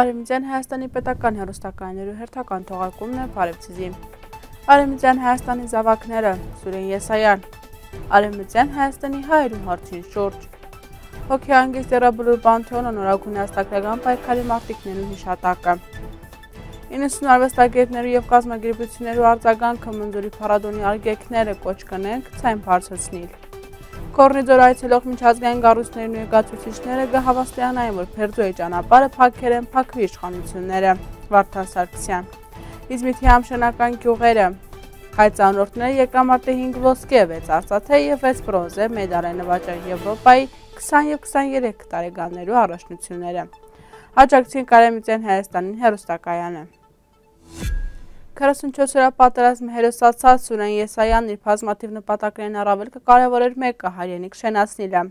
Արևմտյան Հայաստանի պետական հերոստականներու հերթական թողարկումն է Փարեվցիզի։ Արևմտյան Հայաստանի զավակները՝ Սուրեն Եսայան։ Արևմտյան Հայաստանի հայրու հարցին շուրջ։ Հոգեանգես Տերաբլուր Պանթեոնը նորագույն հաստակրական պայքարի մարտիկներու հիշատակը։ 90 արվեստագետներու եւ կազմակերպություններու արձագանքը մնդուրի փառատոնի արգեքները կոչ կնենք ցայն բարձրացնել։ Կորնիձոր այցելող միջազգային գառույցների ներկայացուցիչները կհավաստայանային, որ Փերձոյի ճանապարհը փակեր են փակվի իշխանությունները։ Վարդան Սարգսյան։ Իզմիթի համշենական գյուղերը Այդ ծանորդները եկամարտի 5 ոսկե է 6 արծաթե և 6 բրոնզե մեդալ է նվաճել Եվրոպայի 20 և 23 տարեկաններու առաջնությունները։ Հաջակցին կարեմիցեն Հայաստանին հերուստակայանը։ 44 հրա պատերազմի հերոսացած Սուրեն Եսայանն իր բազմաթիվ նպատակներին առավել կկարևորեր մեկը հայրենիք շենացնելը։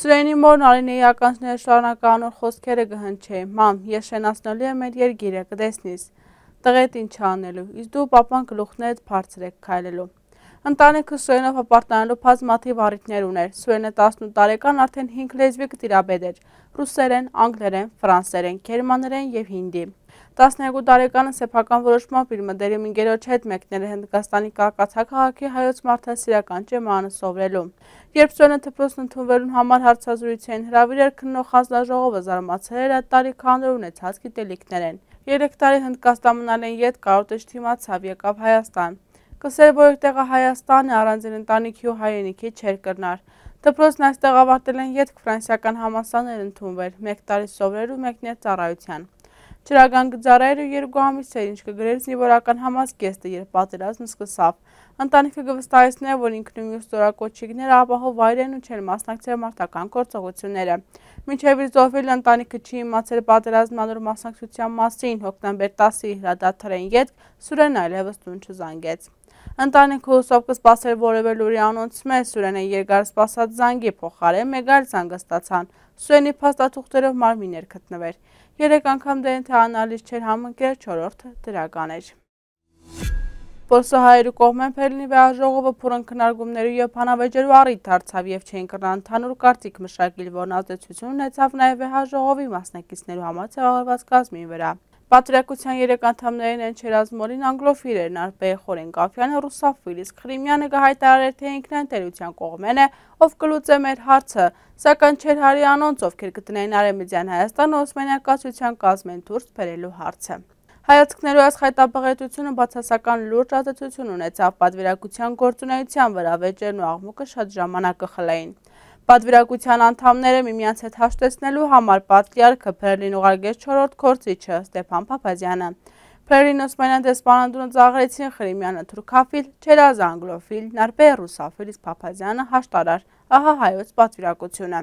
Սուրենի մորն Արինեի ականջները շարունականոր խոսքերը կհնչեի. «Մամ, ես շենացնելու եմ մեր երկիրը, կտեսնիս»։ Տղետ ինչ անելու, իսկ դու պապան գլուխներդ բարձրեք քայլելու։ Ընտանիքը Սուրենով հպարտանելու բազմաթիվ առիթներ ուներ։ Սուրենը 18 տարեկան արդեն 5 լեզվի կտիրաբեդ էր՝ ռուսերեն, անգլերեն, ֆրանսերեն, գերմաներեն եւ հինդի։ 12 տարեկանը սեփական որոշմամբ իր մտերիմ ընկերոջ հետ մեկնել է Հնդկաստանի Կակացա քաղաքի հայոց մարդասիրական ճեմանը սովորելու։ Երբ Սյոնը Թփրոսն ընդունվելուն համար հարցազրույց էին հրավիրել, քննող հանձնաժողովը զարմացել էր այդ տարի քանդր ունեցած գիտելիքներեն։ 3 տարի Հնդկաստանանալեն յետ կարոտեջ թիմացավ եկավ Հայաստան։ Կսեր, որ տեղը Հայաստանը առանձին ընտանիքի ու հայրենիքի չեր կրնար։ Դպրոցն այստեղ ավարտել են յետք ֆրանսիական համասաներ ընդունվել, մեկ տարի սովորել ու մեկնել ծառայության։ Չրական գծարայրը երկու ամիս էր, ինչ կգրեր զինվորական համազգեստը, երբ պատերազմը սկսավ։ Ընտանիքը կվստահեցներ, որ ինքն ու մյուս ստորակոչիկները ապահով վայր են ու չեն մասնակցել մարտական գործողությունները։ Մինչև իր զոհվելը ընտանիքը չի իմացել պատերազմանոր մասնակցության մասին, հոկտեմբեր 10-ի հրադադարային ետք Սուրեն այլևս տուն չզանգեց։ Ընտանիքը հուսով կսպասեր որևէ լուրի անոնցմե, Սուրենը երկար սպասած զանգի փոխարեն մեկ այլ զանգը ստացան։ Սուրենի փաստաթուղթերով մարմին էր գտնվեր։ Երեք անգամ դեն թե անալիս չէր համընկեր, չորորդը դրական էր։ Պորսահայերու կողմեն պերլինի վեաժողովը պուրն կնարգումներու և պանավեջերու առիտ դարձավ և չեն կրնա ընդանուր կարծիք մշակիլ, որն ազդեցություն ունեցավ նաև վեաժողովի մասնակիցներու համաց է աղարված կազմին վրա։ Պատրիակության երեք անդամներին են չերազմորին անգլովիրերն արպեխորեն կավյանը ռուսավվիլ, իսկ խրիմյանը կհայտարեր, թե ինքն են տերության կողմեն է, ով կլուծ է մեր հարցը, սական չեր հարի անոնց, ովքեր կտնեին արեմիդյան Հայաստան ոսմենակացության կազմեն թուրս պերելու հարցը։ Հայացքներու այս խայտապղետությունը բացասական լուրջ ազեցություն ունեցավ պատվիրակության գործունեության վրա վեճերն ու աղմուկը շատ ժամանակը խլային։ Պատվիրակության անդամները միմյանց հետ հաշտեցնելու համար պատլիարքը պրելին ուղարգեց չորորդ քործիչը Ստեպան Պապազյանը։ Պրելին ոսմանյան դեսպանանդունը ծաղրեցին խրիմյանը թուրկավիլ, չերազանգլովիլ, նարպե ռուսավիլ, իսկ Պապազյանը հաշտարար, ահա հայոց պատվիրակությունը։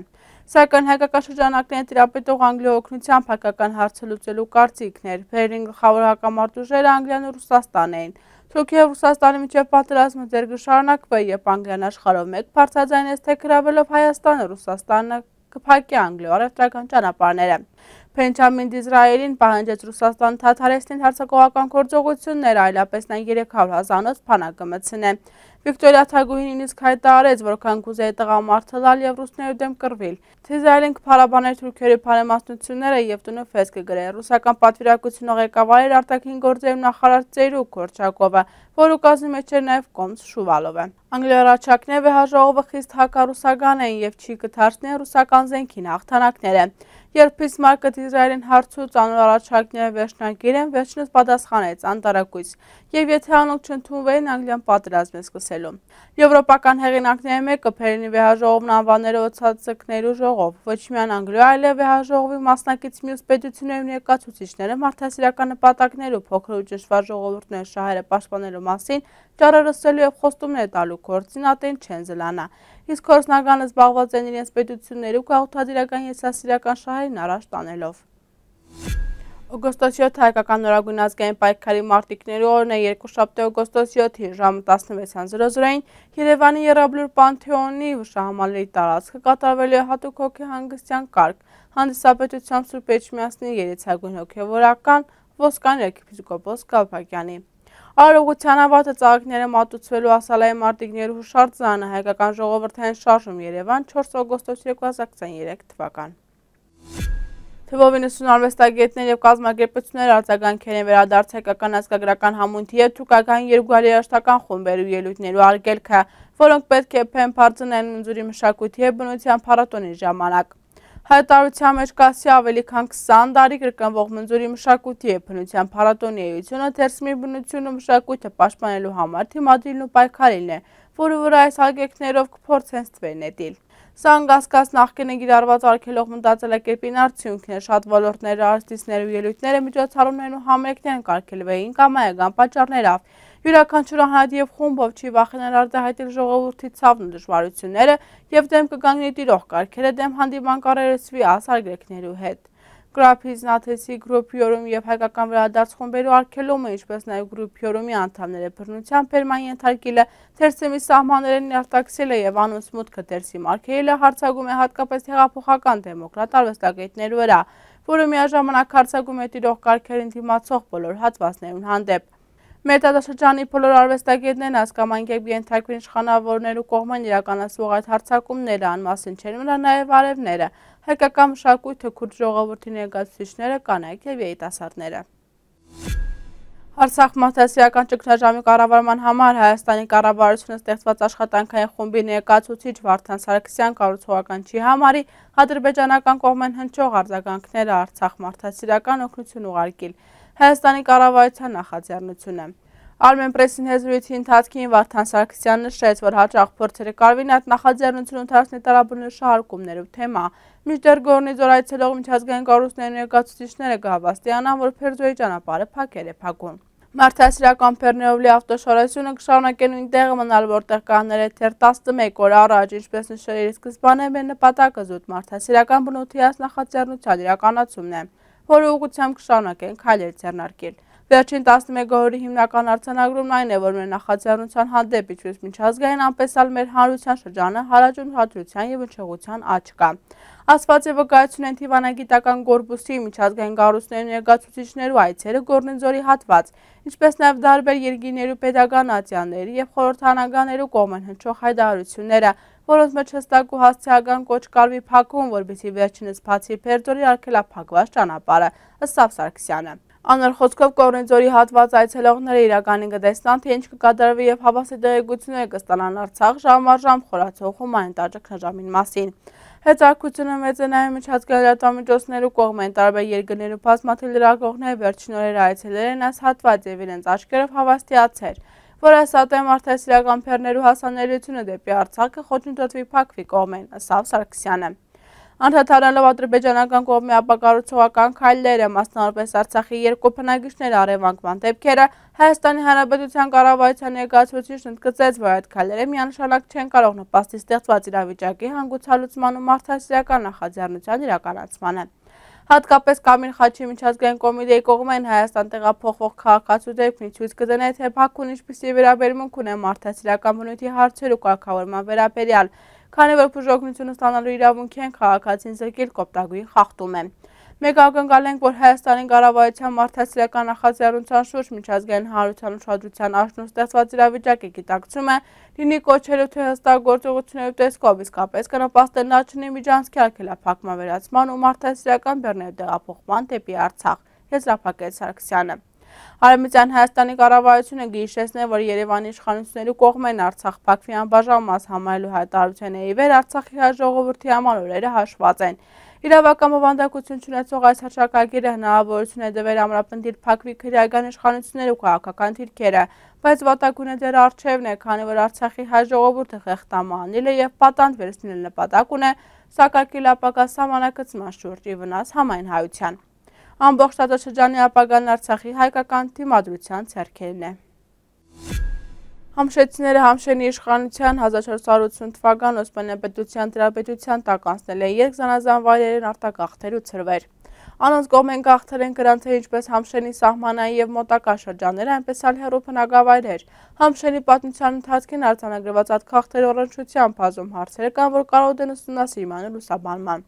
Սական հակակաշրջանակներին տիրապետող անգլիո օգնության պակական հարցը լուծելու կարծիքներ, պերին գլխավոր հակամարտուժերը անգլիան ու Հուսաստան էին, Թուրքիա Ռուսաստանի միջև պատերազմը ձերգը շարունակվե եւ Անգլիան աշխարհով մեկ բարձրաձայնեց, թե գրավելով Հայաստանը Ռուսաստանը կփակի Անգլիա առևտրական ճանապարհները։ Փենչամին Դիզրայելին պահանջեց Ռուսաստան թաթարեցնին հարցակողական գործողություններ, այլապես նա 300 հազանոց փանակը մտցնե։ Վիկտորիա Թագուհին ինիսկ հայտարարեց, որ կանկուզեի տղամարդը լալ և ռուսներու դեմ կրվիլ։ Թիզայլինք պարաբաներ թուրքերի պարեմասնությունները և տունը վեզ կգրել։ Հուսական պատվիրակություն ողեկավարեր արտակին գործերում նախարար ծերու Քորչակովը, որ ուկազի մեջ էր նաև կոմց շուվալով է։ Անգլիարաչակնև է հաժողովը խիստ հակարուսական են և չի կթարցնեն ռուսական զենքին աղթանակները։ Երբ Պիսմարկը դիզրայրին հարցուց անուր առաջարկները վերջնագիր են, վերջնս պատասխանեց անտարակույց, և եթե անուք չնդումվեին անգլյան պատրազմ է սկսելու։ Եվրոպական հեղինակները մեկը պերինի վեհաժողովն անվաներով ծածկներու ժողով, ոչ միան անգլու այլ է վեհաժողովի մասնակից մյուս պետությունների ներկացուցիչները մարդասիրական նպատակներու փոքր ու ճշվար ժողովորդները շահերը պաշտպանելու մասին ճարը ռսելու և խոստումներ տալու գործինատեն չեն զլանա։ Իսկ հորձնականը զբաղված են իրենց պետություններ ու կաղութադիրական եսասիրական շահերին առաջ տանելով։ Օգոստոս 7 հայկական նորագույն ազգային պայքարի մարտիկների օրն է 2 շաբթի օգոստոս 7-ի ժամը 16:00-ին Երևանի Եռաբլուր Պանթեոնի շահամալերի տարածքը կատարվել է հատուկ հոգեհանգստյան կարգ հանդիսապետությամբ Սուրբ Էջմիածնի երեցագույն հոգևորական Ոսկան Յոկիփիսկոպոս Գալփակյանի Արողության ավատը ծաղիքները մատուցվելու ասալայի մարդիկներու հուշարձանը հայկական ժողովրդային շարժում երևան 4 ոգոստոց 2023 թվական։ Թվով 90 արվեստագետներ և կազմագերպություններ արձագանքեր են վերադարձ հեկական ասկագրական համունթի և թուկական երկու ալերաշտական խումբերու ելութներու արգելքը, որոնք պետք է պեն պարձնեն ունձուրի մշակութի և բնության պարատոնի ժամանակ։ Հայտարության մեջ կասի ավելի քան 20 տարի կրկնվող մնձորի մշակույթի է բնության փառատոնի էությունը, թերսմի բնությունը մշակույթը պաշտպանելու համար թիմադրիլն ու պայքարելն է, որը վրա այս հագեքներով կփորձեն ստվեր նետիլ։ Սա անգասկաց նախկինը գիրարված արգելող մտածելակերպին արդյունքն է, շատ ոլորդները, արտիսները ու ելույթները միջոցառումներն ու համերգներն կարգելվեին կամ այգան պատճառներով յուրաքանչյուրը հանրդ եւ խումբով չի վախենալ արտահայտել ժողովրդի ցավն ու դժվարությունները եւ դեմ կգանգնի տիրող կարգերը դեմ հանդիման կառերեսվի ասարգեկներու հետ։ Գրափիզն աթեսի գրոպյորում եւ հայկական վերադարձ խումբերու արգելումը, ինչպես նաեւ գրոպյորումի անդամները բռնության ֆերման ենթարկելը, թերսեմի սահմաններն արտաքսելը եւ անոնց մուտքը դերսի մարկելը հարցակում է հատկապես հեղափոխական դեմոկրատ արվեստագետներու վրա, որը միաժամանակ հարցակում է տիրող կարգերին դիմացող բոլոր հատվածներուն հանդեպ։ Մեր տատաշրջանի բոլոր արվեստագետներն ասկամանգեկ ենթարկվին իշխանավորներու կողմեն իրականացվող այդ հարցակումները անմասին չեն մնա նաև արևները, հայկական մշակույթը քուրդ ժողովրդի ներկայացուցիչները կանայք եւ երիտասարդները։ Արցախ մարդասիրական ճգնաժամի կառավարման համար Հայաստանի կառավարությունը ստեղծված աշխատանքային խումբի ներկայացուցիչ Վարդան Սարգսյան կառուցողական չի համարի ադրբեջանական կողմեն հնչող արձագանքները Արցախ մարդասիրական օգնություն ուղարկել։ ու Հայաստանի կառավարության նախաձեռնությունը։ Armenpress-ին հեզրույթի ընթացքին Վարդան Սարգսյանը նշեց, որ հաճախ փորձերը կարվին այդ նախաձեռնությունը ընթացնի տարաբնույթ շահարկումներով թեմա։ Միջդեռ գորնի զորայցելով միջազգային կառույցների ներկայացուցիչները գավաստիանան, որ Փերձոյի ճանապարհը փակել է փակում։ Մարդասիրական փերներով լի ավտոշարասյունը կշարունակեն նույն տեղը մնալ, որտեղ կաններ է թեր 11 օր առաջ, ինչպես նշել իր սկզբան է մեր նպատակը զուտ մարդասիրական բնութի ասնախաձեռնության իրականացումն է որը ուղղությամբ կշարունակենք հայլեր ձեռնարկել։ Վերջին 11 օրի հիմնական արձանագրումն այն է, որ մեր նախաձեռնության հանդեպ իչպես միջազգային անպեսալ մեր հանրության շրջանը հարաճուն հադրության և ընչեղության աչկա։ Ասված է վկայություն են թիվանագիտական գորբուսի միջազգային գարուսներու ներգացուցիչներու այցերը գորնձորի հատված, ինչպես նաև դարբեր երգիներու պետագան ատյանների և խորորդանագաներու կողմ են հնչող հայդարությունները, որոնց մեջ հստակ ու հասցեական կոչ կարվի փակում, որբիսի վերջինս փացի Փերձորի արգելափակված ճանապարհը, ըստ Սավսարքսյանը։ Անարխոսքով կորնեձորի հատված այցելողները իրականին կտեսնան, թե ինչ կկատարվի և հավասի դեղեգությունը է կստանան արցախ ժամարժամ խորացող հումային տաճը կնաժամին մասին։ Հեծարկությունը մեծ է նաև միջածկել հրատամիջոցներու կողմ են տարբեր երգներու պազմաթի լրակողները վերջինորերը այցելեր են այս հատված և իրենց աչկերով հավաստիացեր որը սատեմ արդասիրական փերներու հասանելիությունը դեպի Արցախը խոչընդոտվի փակվի կողմեն, ասավ Սարգսյանը։ Անդրադառնալով ադրբեջանական կողմի ապակառուցողական քայլերը, մասնավորապես Արցախի երկու բնակիչների արևանքման դեպքերը, Հայաստանի Հանրապետության կառավարության ներկայացուցիչն ընդգծեց, որ այդ քայլերը միանշանակ չեն կարող նպաստի ստեղծված իրավիճակի հանգուցալուծման ու մարդասիրական նախաձեռնության իրականացմանը։ իրականաց Հատկապես Կամին Խաչի միջազգային կոմիտեի կողմեն Հայաստան տեղափոխվող քաղաքացուներն ցույց կդնեն, թե Բաքուն ինչպիսի վերաբերմունք ունի մարդասիրական բնույթի հարցերու կարգավորման վերաբերյալ, քանի որ բուժօգնությունը ստանալու իրավունք են քաղաքացին զրկել կոպտագույն խախտում է։ Մեկ ակնկալ ենք, որ Հայաստանի կառավարության մարդասիրական նախաձեռնության շուրջ միջազգային հանրության ուշադրության աշնու ստեղծված իրավիճակը գիտակցում է, լինի կոչերով թե հստակորձողություններով տեսքով, իսկապես կնպաստել նաչնի միջանցքի արգելափակման վերացման ու մարդասիրական բեռներով տեղափոխման դեպի Արցախ, եզրափակեց Սարգսյանը։ Արևմտյան Հայաստանի կառավարությունը գիշեսն է, որ Երևանի իշխանությունների կողմեն Արցախ Բաքվի անբաժան մաս համալելու հայտարարության է իվեր Արցախի հայ ժողովրդի համար օրերը հաշված են։ Իրավական բովանդակություն չունեցող այս հաշակագիրը հնարավորություն է դվեր ամրապնդիր փակվի քրեական իշխանություններ ու քաղաքական դիրքերը, բայց վատագունը դեր արժևն է, քանի որ Արցախի հայ ժողովուրդը խեղտամանել է եւ պատանդ վերցնել նպատակ ունե սակարկել ապակա համանակցման շուրջ ի վնաս համայն հայության։ Ամբողջ տարածաշրջանի ապագան Արցախի հայկական թիմադրության ցերքերն է։ Համշեցիները համշենի իշխանության 1480 թվական ոսպենեն պետության դրապետության տակ անցնել է երկ զանազանվայրերեն արտակաղթելու ծրվեր։ Անոնց գոմ են գաղթել են գրանցել ինչպես համշենի սահմանային և մոտակա շրջանները, այնպես ալ հերու պնագավայրեր։ Համշենի պատմության ընթացքին արձանագրված ատքաղթեր օրնչության պազում հարցերը կան, որ կարող դեն ուսունասիրման ու լուսաբանման։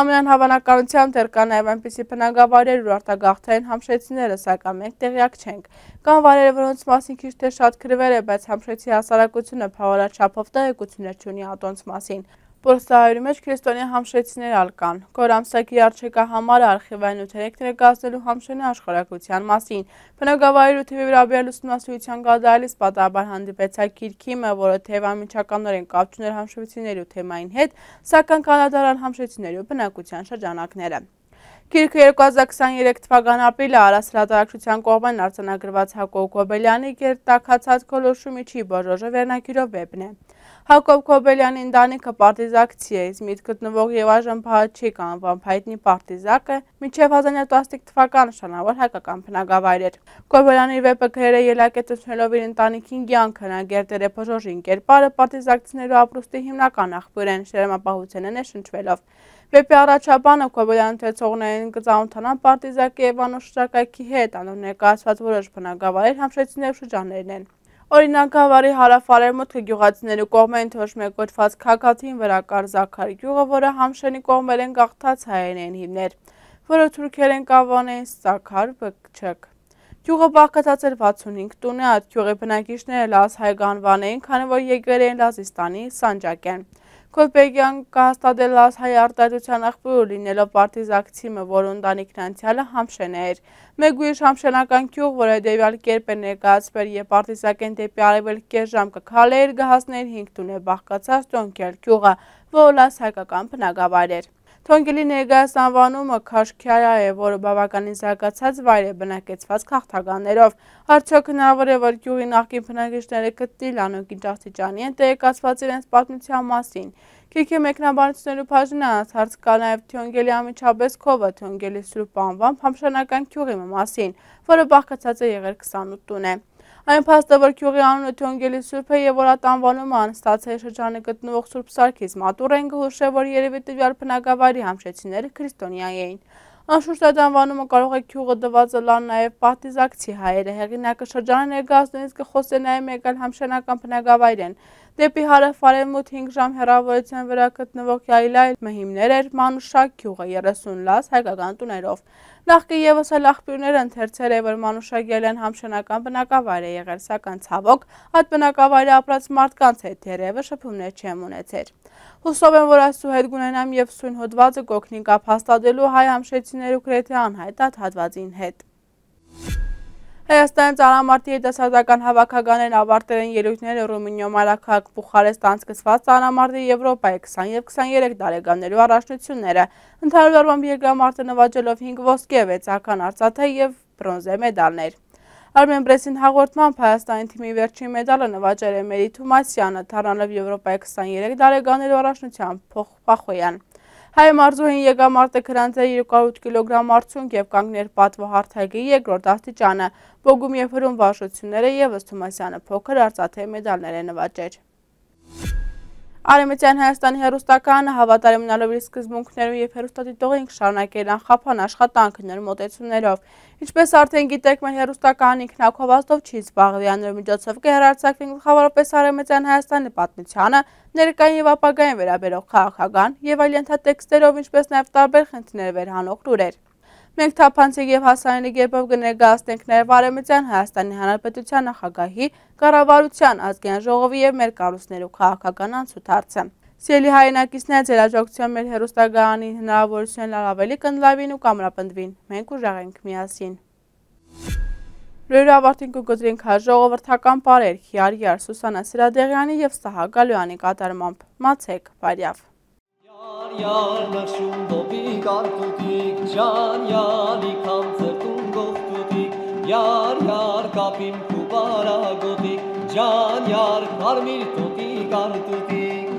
Ամենանհավանականությամբ դեռ կա նաև այնպիսի բնակավայրեր, որ արտագաղթային համշեցիները, սակայն մենք տեղյակ չենք։ Կան վայրեր, որոնց մասին քիչ թե շատ գրվել է, բայց համշեցի հասարակությունը բավարար չափով տեղեկություններ չունի ատոնց մասին։ Պորստահայրի մեջ քրիստոնյա համշեցիներ ալկան։ Կոր ամսակի արջեկա համարը արխիվային ութերեք ներկազդելու համշենի աշխորակության մասին։ Պնոգավայր ու թիվի վրաբիալ ուսումնասույության գադայլիս պատաբար հանդիպեցակ կիրքիմը, որը թևամիջականոր են կապչուներ համշեցիների ու թեմային հետ, սական կանադարան համշեցիների ու բնակության շրջանակները։ Գիրքը 2023 թվական ապրիլը Արաս հրատարակչության կողմեն արձանագրված Հակոբ Գոբելյանի գերտակացած գոլորշումի չի բորժը վերնակիրով վեպն է։ Հակոբ Քոբելյանի ընտանիքը պարտիզակցի է, իսկ միշտ գտնվող եւ այժմ Փաչիկ անվան հայտնի պարտիզակը մինչև 1916 թվականը շնորհավոր հայկական բնակավայր էր։ Քոբելյանի վեպը գրերը ելակեցնելով իր ընտանիքին կյանքը, նա գերտեր է բժոշին կերպարը պարտիզակցիներու ապրուստի հիմնական աղբյուրեն շերմապահությանն է շնչվելով։ Վեպի առաջաբանը Կոբելյան ընթեցողներին կծանոթանան պարտիզակի Եվանոս շրջակայքի հետ, անոր ներկայացված որոշ բնակավայր համշեցիներ շրջաններն են։ Օրինակ Գավառի հարավարևմուտքը գյուղացիների կողմերին թոշմեկոչված Քակաթին վրա կար Զաքարի գյուղը, որը համշենի կողմերեն գաղթած հայերեն հիմներ, որը թուրքերեն կավանեին Զաքար Բկչեկ։ Գյուղը բաղկացած էր 65 տունի, այդ գյուղի բնակիչները լազ հայ գանվան էին, քանի որ եկվել էին Լազիստանի Սանջակեն։ Քոյպեգյան կհաստատել աս հայ արտադրության աղբյուր լինելով պարտիզակցիմը, որ ունդանիքն անցյալը համշեն էր։ Մեկ ուրիշ համշենական կյուղ, որ հետևյալ կերպ է ներկայացվեր և պարտիզակեն դեպի արևել կերժամ կքալ էր, գհասներ հինգ տուն է բաղկացած տոնքել կյուղը, որ լաս հայկական պնագավար էր։ Թոնգիլի ներգայաս անվանումը Քաշքյարա է, որը բավականին զարգացած վայր է բնակեցված քաղաքականներով։ Արդյոք հնարավոր է, որ գյուղի նախկին բնակիչները կտրի լանոգին ճախտիճանի են տեղեկացված իրենց պատմության մասին։ Քիքի մեկնաբանություններու բաժնանց հարց կա նաև Թյոնգելի ամիջապես քովը Թյոնգելի Սուրբ անվամբ համշանական գյուղի մասին, որը բաղկացած է եղել 28 տուն է։ Այն փաստը, որ գյուղի անունը Թյոնգելի Սուրբ է եւ որ այդ անվանումը անստացել շրջանը գտնվող Սուրբ Սարգիս մատուռ են գոհշե, որ երևի տվյալ բնակավայրի համշեցիները քրիստոնյա էին։ Անշուշտ այդ անվանումը կարող է գյուղը դված լան նաեւ պարտիզակցի հայերը, հեղինակը շրջանը ներկայացնելիս կխոսե նաեւ մեկ այլ համշենական բնակավայրեն։ Դեպի հարավ արևմուտ 5 ժամ հեռավորության վրա գտնվող Յայլայլ մհիմներ էր Մանուշակ գյուղը 30 լաս հայկական տուներով։ Նախկի եւս այլ աղբյուրներ են թերցել է, որ մանուշագել են համշնական բնակավայր է եղել, սական ցավոք, այդ բնակավայրը ապրած մարդկանց հետ երևը շփումներ չեմ ունեցել։ Հուսով եմ, որ այսու հետ գունենամ եւ սույն հոդվածը կոգնի կապ հաստատելու հայ համշեցիներու գրեթե անհայտ հատվածին հետ։ Thank you. Հայաստանի ծանամարտի հետասարդական հավաքականեն ավարտել են երույթները Ռումինիո մայրաքաղաք Բուխարեստ անցկցված ծանամարտի Եվրոպայի 20 և 23 տարեկաններու առաջնությունները։ Ընդհանուր առմամբ երկրամարտը նվաճելով 5 ոսկե, 6 ական արծաթե եւ բրոնզե մեդալներ։ Արմեն Բրեսին հաղորդմամբ Հայաստանի թիմի վերջին մեդալը նվաճել է Մերի Թումասյանը, թարանով Եվրոպայի 23 տարեկաներու առաջնության փոխ Պախոյան։ Հայ մարզուհին եկամարտը գրանցե 208 կիլոգրամ արդյունք և կանգներ պատվը հարթակի երկրորդ աստիճանը, բոգում և հրում վարշությունները և ըստումասյանը փոքր արծաթե մեդալներ է նվաճեր։ Արեմեթյան Հայաստանի հերուստականը հավատարիմ նալովի սկզբունքներով և հերուստատիտող ենք շարունակել անխապան աշխատանքներ մոտեցումներով։ Ինչպես արդեն գիտեք մեր հերուստական ինքնակովաստով չի զբաղվի անր միջոցով կհերարցակվին գլխավորապես Արեմեթյան Հայաստանի պատմությանը, ներկային և ապագային վերաբերող քաղաքական և այլ ենթատեքստերով, ինչպես նաև տարբեր խնդիրներ վերհանող լուրեր։ Մենք թափանցիկ եւ հասարելի կերպով կներկայացնենք նաեւ Արեմտյան Հայաստանի Հանրապետության նախագահի կառավարության ազգային ժողովի եւ մեր կառույցներու քաղաքական անցուդարձը։ Սիրելի հայրենակիցներ, ձեր աջակցությամբ մեր հերոստագանի հնարավորություն լավ ավելի կնդլավին ու կամրապնդվին։ Մենք ուժեղ ենք միասին։ Լուրը ավարտին կգծրինք հաջողովրդական պարեր Քիարի Արսուսանա Սիրադեղյանի եւ Սահակ Գալյանի կատարմամբ։ Մացեք, բարյավ ջան յալ նշում դոպի կարտուտիկ ջան յալի կանցերտուն գողտուտիկ յար յար կապին քուբարա գոտիկ ջան յար կարմիր տոտի կարտուտիկ